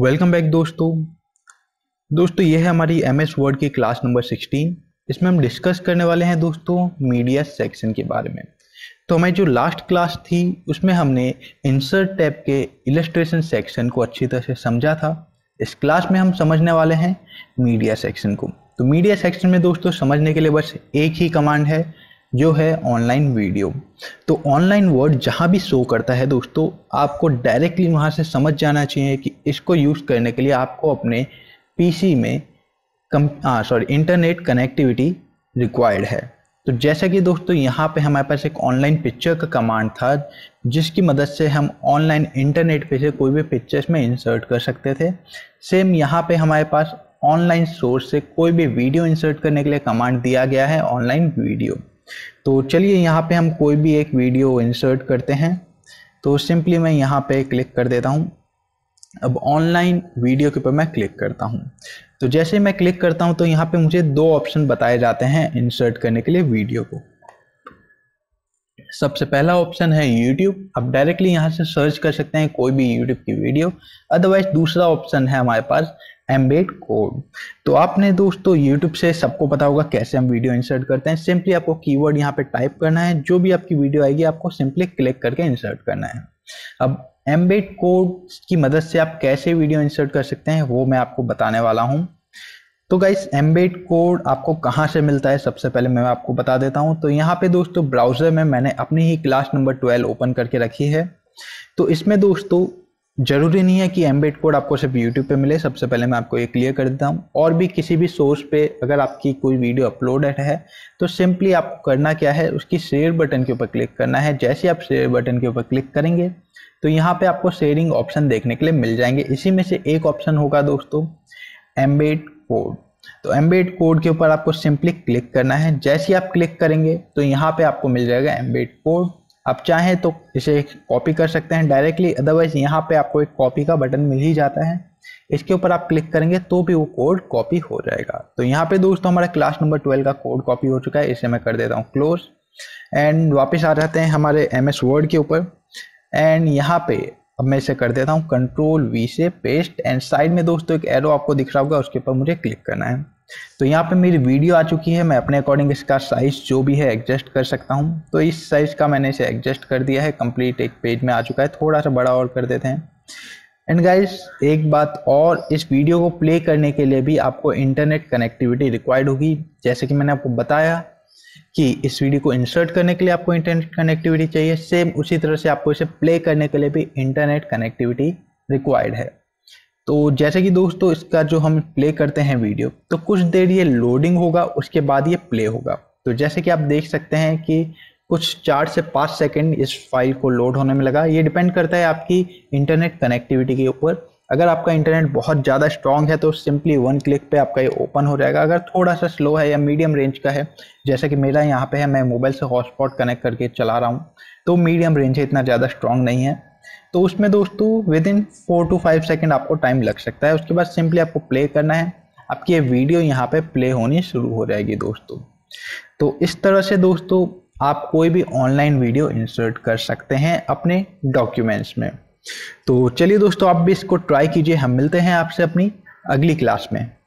welcome back दोस्तों दोस्तों ये है हमारी एम एस वर्ड की क्लास नंबर 16 इसमें हम डिस्कस करने वाले हैं दोस्तों मीडिया सेक्शन के बारे में तो हमारी जो लास्ट क्लास थी उसमें हमने इंसर्ट टैब के इलस्ट्रेशन सेक्शन को अच्छी तरह से समझा था इस क्लास में हम समझने वाले हैं मीडिया सेक्शन को तो मीडिया सेक्शन में दोस्तों समझने के लिए बस एक ही कमांड है जो है ऑनलाइन वीडियो तो ऑनलाइन वर्ड जहाँ भी शो करता है दोस्तों आपको डायरेक्टली वहाँ से समझ जाना चाहिए कि इसको यूज़ करने के लिए आपको अपने पीसी में कम सॉरी इंटरनेट कनेक्टिविटी रिक्वायर्ड है तो जैसा कि दोस्तों यहाँ पे हमारे पास एक ऑनलाइन पिक्चर का कमांड था जिसकी मदद से हम ऑनलाइन इंटरनेट पे से कोई भी पिक्चर्स में इंसर्ट कर सकते थे सेम यहाँ पे हमारे पास ऑनलाइन सोर्स से कोई भी वीडियो इंसर्ट करने के लिए कमांड दिया गया है ऑनलाइन वीडियो तो चलिए यहाँ पे हम कोई भी एक वीडियो इंसर्ट करते हैं तो सिंपली मैं यहाँ पे क्लिक कर देता हूँ अब ऑनलाइन वीडियो के ऊपर मैं क्लिक करता हूँ तो जैसे मैं क्लिक करता हूँ तो यहाँ पे मुझे दो ऑप्शन बताए जाते हैं इंसर्ट करने के लिए वीडियो को सबसे पहला ऑप्शन है यूट्यूब आप डायरेक्टली यहाँ से सर्च कर सकते हैं कोई भी यूट्यूब की वीडियो अदरवाइज दूसरा ऑप्शन है हमारे पास एम्बेड कोड तो आपने दोस्तों यूट्यूब से सबको पता होगा कैसे हम वीडियो इंसर्ट करते हैं सिंपली आपको कीवर्ड यहाँ पे टाइप करना है जो भी आपकी वीडियो आएगी आपको सिंपली क्लिक करके इंसर्ट करना है अब एम्बेड कोड की मदद से आप कैसे वीडियो इंसर्ट कर सकते हैं वो मैं आपको बताने वाला हूँ तो गाइस एम्बेड कोड आपको कहाँ से मिलता है सबसे पहले मैं आपको बता देता हूँ तो यहाँ पे दोस्तों ब्राउज़र में मैंने अपनी ही क्लास नंबर ट्वेल्व ओपन करके रखी है तो इसमें दोस्तों ज़रूरी नहीं है कि एम्बेड कोड आपको सिर्फ यूट्यूब पे मिले सबसे पहले मैं आपको ये क्लियर कर देता हूँ और भी किसी भी सोर्स पे अगर आपकी कोई वीडियो अपलोड है तो सिंपली आपको करना क्या है उसकी शेयर बटन के ऊपर क्लिक करना है जैसे आप शेयर बटन के ऊपर क्लिक करेंगे तो यहाँ पे आपको शेयरिंग ऑप्शन देखने के लिए मिल जाएंगे इसी में से एक ऑप्शन होगा दोस्तों एम्बेड कोड तो एम्बेड कोड के ऊपर आपको सिंपली क्लिक करना है जैसे आप क्लिक करेंगे तो यहाँ पे आपको मिल जाएगा एम्बेड कोड आप चाहें तो इसे कॉपी कर सकते हैं डायरेक्टली अदरवाइज यहाँ पे आपको एक कॉपी का बटन मिल ही जाता है इसके ऊपर आप क्लिक करेंगे तो भी वो कोड कॉपी हो जाएगा तो यहाँ पे दोस्तों हमारा क्लास नंबर ट्वेल्व का कोड कॉपी हो चुका है इसे मैं कर देता हूँ क्लोज एंड वापस आ जाते हैं हमारे एम एस वर्ड के ऊपर एंड यहाँ पे अब मैं इसे कर देता हूँ कंट्रोल वी से पेस्ट एंड साइड में दोस्तों एक एरो आपको दिख रहा होगा उसके ऊपर मुझे क्लिक करना है तो यहाँ पे मेरी वीडियो आ चुकी है मैं अपने अकॉर्डिंग इसका साइज़ जो भी है एडजस्ट कर सकता हूँ तो इस साइज़ का मैंने इसे एडजस्ट कर दिया है कंप्लीट एक पेज में आ चुका है थोड़ा सा बड़ा और कर देते हैं एंड गाइस एक बात और इस वीडियो को प्ले करने के लिए भी आपको इंटरनेट कनेक्टिविटी रिक्वायर्ड होगी जैसे कि मैंने आपको बताया कि इस वीडियो को इंसर्ट करने के लिए आपको इंटरनेट कनेक्टिविटी चाहिए सेम उसी तरह से आपको इसे प्ले करने के लिए भी इंटरनेट कनेक्टिविटी रिक्वायर्ड है तो जैसे कि दोस्तों इसका जो हम प्ले करते हैं वीडियो तो कुछ देर ये लोडिंग होगा उसके बाद ये प्ले होगा तो जैसे कि आप देख सकते हैं कि कुछ चार से पाँच सेकंड इस फाइल को लोड होने में लगा ये डिपेंड करता है आपकी इंटरनेट कनेक्टिविटी के ऊपर अगर आपका इंटरनेट बहुत ज़्यादा स्ट्रॉन्ग है तो सिंपली वन क्लिक पे आपका ये ओपन हो जाएगा अगर थोड़ा सा स्लो है या मीडियम रेंज का है जैसे कि मेरा यहाँ पे है मैं मोबाइल से हॉटस्पॉट कनेक्ट करके चला रहा हूँ तो मीडियम रेंज है इतना ज़्यादा स्ट्रॉन्ग नहीं है तो उसमें दोस्तों within four to five second आपको टाइम लग सकता है उसके बाद सिंपली आपको प्ले करना है आपकी ये वीडियो यहाँ पे प्ले होनी शुरू हो जाएगी दोस्तों तो इस तरह से दोस्तों आप कोई भी ऑनलाइन वीडियो इंसर्ट कर सकते हैं अपने डॉक्यूमेंट्स में तो चलिए दोस्तों आप भी इसको ट्राई कीजिए हम मिलते हैं आपसे अपनी अगली क्लास में